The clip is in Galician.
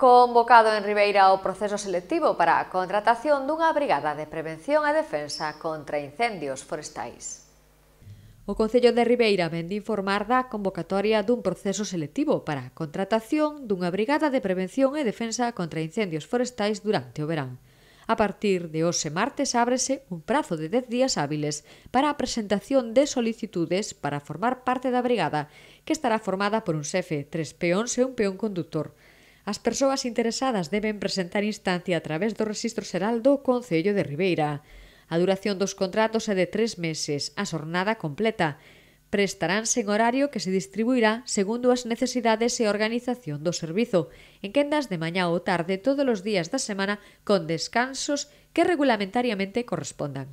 Convocado en Ribeira o proceso selectivo para a contratación dunha brigada de prevención e defensa contra incendios forestais. O Concello de Ribeira vende informar da convocatoria dun proceso selectivo para a contratación dunha brigada de prevención e defensa contra incendios forestais durante o verán. A partir de hoxe martes ábrese un prazo de 10 días hábiles para a presentación de solicitudes para formar parte da brigada, que estará formada por un xefe, tres peóns e un peón conductor. As persoas interesadas deben presentar instancia a través do Rexistro Xeral do Concello de Ribeira. A duración dos contratos é de tres meses, a xornada completa. Prestaránse en horario que se distribuirá segundo as necesidades e organización do servizo, en quendas de mañá ou tarde todos os días da semana con descansos que regulamentariamente correspondan.